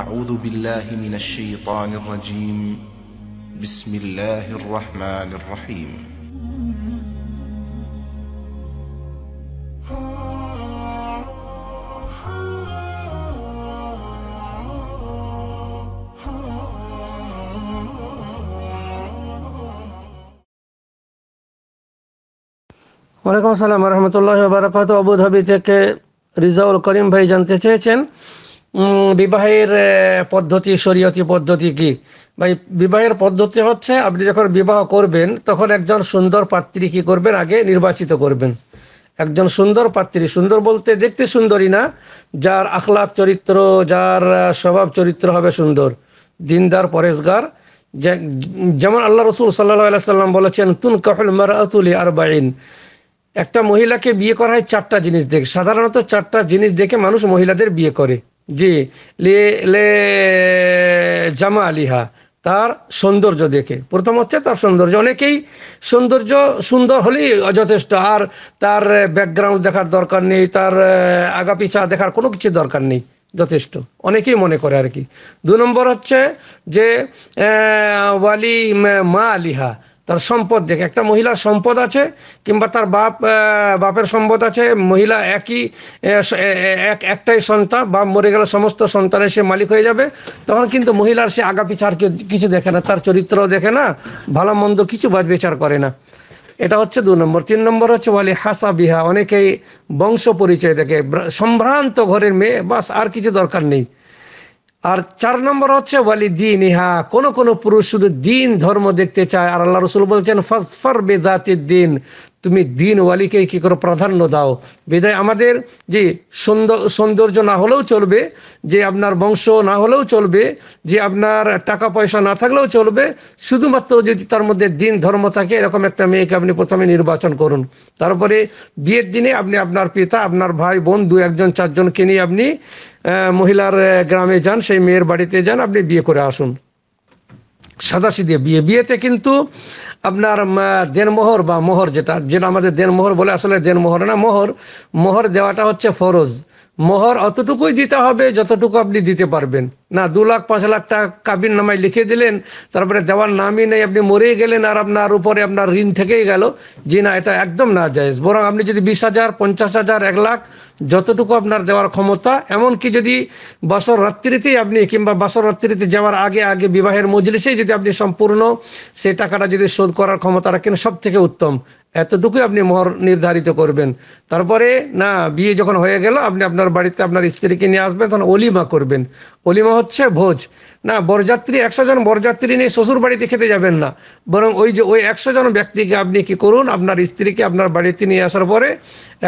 أعوذ بالله من الشيطان الرجيم بسم الله الرحمن الرحيم وعليكم السلام ورحمة الله وبركاته أبو Dhabi থেকে রিজাউল করিম ভাই জানতে চেয়েছেন বিবাহের পদ্ধতি শরীয়তি পদ্ধতি কি ভাই বিবাহের পদ্ধতি হচ্ছে আপনি যখন বিবাহ করবেন তখন একজন সুন্দর পাত্রী কি করবেন আগে নির্বাচিত করবেন একজন সুন্দর পাত্রী সুন্দর বলতে দেখতে সুন্দরই না যার আখলাক চরিত্র যার স্বভাব চরিত্র হবে সুন্দর দিনদার পরেশগার যেমন আল্লাহ রসুল সাল্লাহ সাল্লাম বলেছেন তুন কাহুল মারাতুলি আর বাইন একটা মহিলাকে বিয়ে করা হয় চারটা জিনিস দেখে সাধারণত চারটা জিনিস দেখে মানুষ মহিলাদের বিয়ে করে জি লে জামা আলিহা তার সৌন্দর্য দেখে প্রথম হচ্ছে তার সৌন্দর্য অনেকেই সৌন্দর্য সুন্দর হলেই যথেষ্ট আর তার ব্যাকগ্রাউন্ড দেখার দরকার নেই তার আগাপিছা দেখার কোনো কিছু দরকার নেই যথেষ্ট অনেকেই মনে করে আর কি দু নম্বর হচ্ছে যে ওয়ালি মা আলিহা তার সম্পদ দেখে একটা মহিলার সম্পদ আছে কিংবা তার বাপ বাপের সম্পদ আছে মহিলা একই এক একটাই সন্তান বাপ মরে গেলে সমস্ত সন্তানের সে মালিক হয়ে যাবে তখন কিন্তু মহিলার সে আগা আর কিছু দেখে না তার চরিত্রও দেখে না ভালো মন্দ কিছু বাজ বিচার করে না এটা হচ্ছে দু নম্বর তিন নম্বর হচ্ছে বলে হাসা বিহা অনেকেই বংশ পরিচয় দেখে সম্ভ্রান্ত ঘরের মেয়ে বাস আর কিছু দরকার নেই আর চার নম্বর হচ্ছে ওয়ালি দিন ইহা কোনো কোনো পুরুষ শুধু দিন ধর্ম দেখতে চায় আর আল্লাহ রসুল বলছেন ফসফর বেজাতির দিন তুমি দিনওয়ালিকে কি করো প্রাধান্য দাও বিদায় আমাদের যে সৌন্দর্য না হলেও চলবে যে আপনার বংশ না হলেও চলবে যে আপনার টাকা পয়সা না থাকলেও চলবে শুধুমাত্র যদি তার মধ্যে দিন ধর্ম থাকে এরকম একটা মেয়েকে আপনি প্রথমে নির্বাচন করুন তারপরে বিয়ের দিনে আপনি আপনার পিতা আপনার ভাই বোন দু একজন চারজনকে নিয়ে আপনি মহিলার গ্রামে যান সেই মেয়ের বাড়িতে যান আপনি বিয়ে করে আসুন সাদাসি দিয়ে বিয়ে বিয়েতে কিন্তু আপনার দেনমোহর বা মোহর যেটা যেটা আমাদের দেনমোহর বলে আসলে দেনমোহর না মোহর মোহর দেওয়াটা হচ্ছে ফরজ মোহর অতটুকুই দিতে হবে যতটুকু আপনি দিতে পারবেন না দু লাখ পাঁচ লাখ টাকা কাবির নামায় লিখে দিলেন তারপরে দেওয়ার নামই নেই আপনি মরেই গেলেন আর আপনার উপরে আপনার ঋণ থেকেই গেল যে না এটা একদম না যায় বরং আপনি যদি বিশ হাজার পঞ্চাশ হাজার এক লাখ যতটুকু আপনার দেওয়ার ক্ষমতা এমনকি যদি বছর রাত্রিতেই আপনি কিংবা বছর রাত্রিতে যাওয়ার আগে আগে বিবাহের মজলিসেই যদি আপনি সম্পূর্ণ সেই টাকাটা যদি শোধ করার ক্ষমতা রাখেন সব থেকে উত্তম এতটুকুই আপনি মোহর নির্ধারিত করবেন তারপরে না বিয়ে যখন হয়ে গেল আপনি আপনার বাড়িতে আপনার স্ত্রীকে নিয়ে আসবেন তখন অলিমা করবেন অলিমা হচ্ছে ভোজ না বরযাত্রী একশো জন বরযাত্রী নিয়ে শ্বশুর বাড়িতে খেতে যাবেন না বরং ওই যে ওই একশো জন ব্যক্তিকে আপনি কি করুন আপনার স্ত্রীকে আপনার বাড়িতে নিয়ে আসার পরে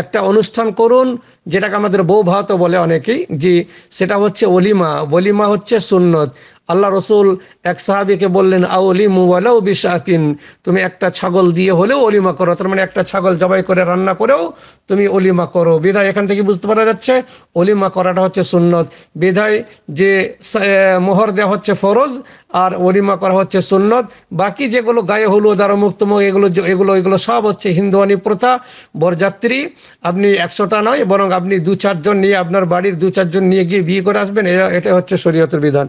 একটা অনুষ্ঠান করুন যেটাকে আমাদের বউ ভাত বলে অনেকেই যে সেটা হচ্ছে অলিমা অলিমা হচ্ছে সুন্নত আল্লাহ রসুল এক সাহাবিকে বললেন আউলিম ওয়ালাউ বিশাতিন তুমি একটা ছাগল দিয়ে হলেও অলিমা করো তার মানে একটা ছাগল জবাই করে রান্না করেও তুমি অলিমা করো বিধায় এখান থেকে বুঝতে পারা যাচ্ছে অলিমা করাটা হচ্ছে সুন্নত বিধায় যে মোহর দেওয়া হচ্ছে ফরজ আর অলিমা করা হচ্ছে সুন্নত বাকি যেগুলো গায়ে হলুদ আর মুক্তমুখ এগুলো এগুলো এগুলো সব হচ্ছে হিন্দুয়ানি প্রথা বরযাত্রী আপনি একশোটা নয় বরং আপনি দু চারজন নিয়ে আপনার বাড়ির দু চারজন নিয়ে গিয়ে বিয়ে করে আসবেন এটা হচ্ছে শরীয়তের বিধান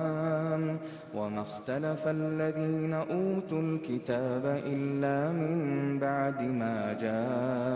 مَا اختلف الذين أوتوا الكتاب إلا من بعد ما جاء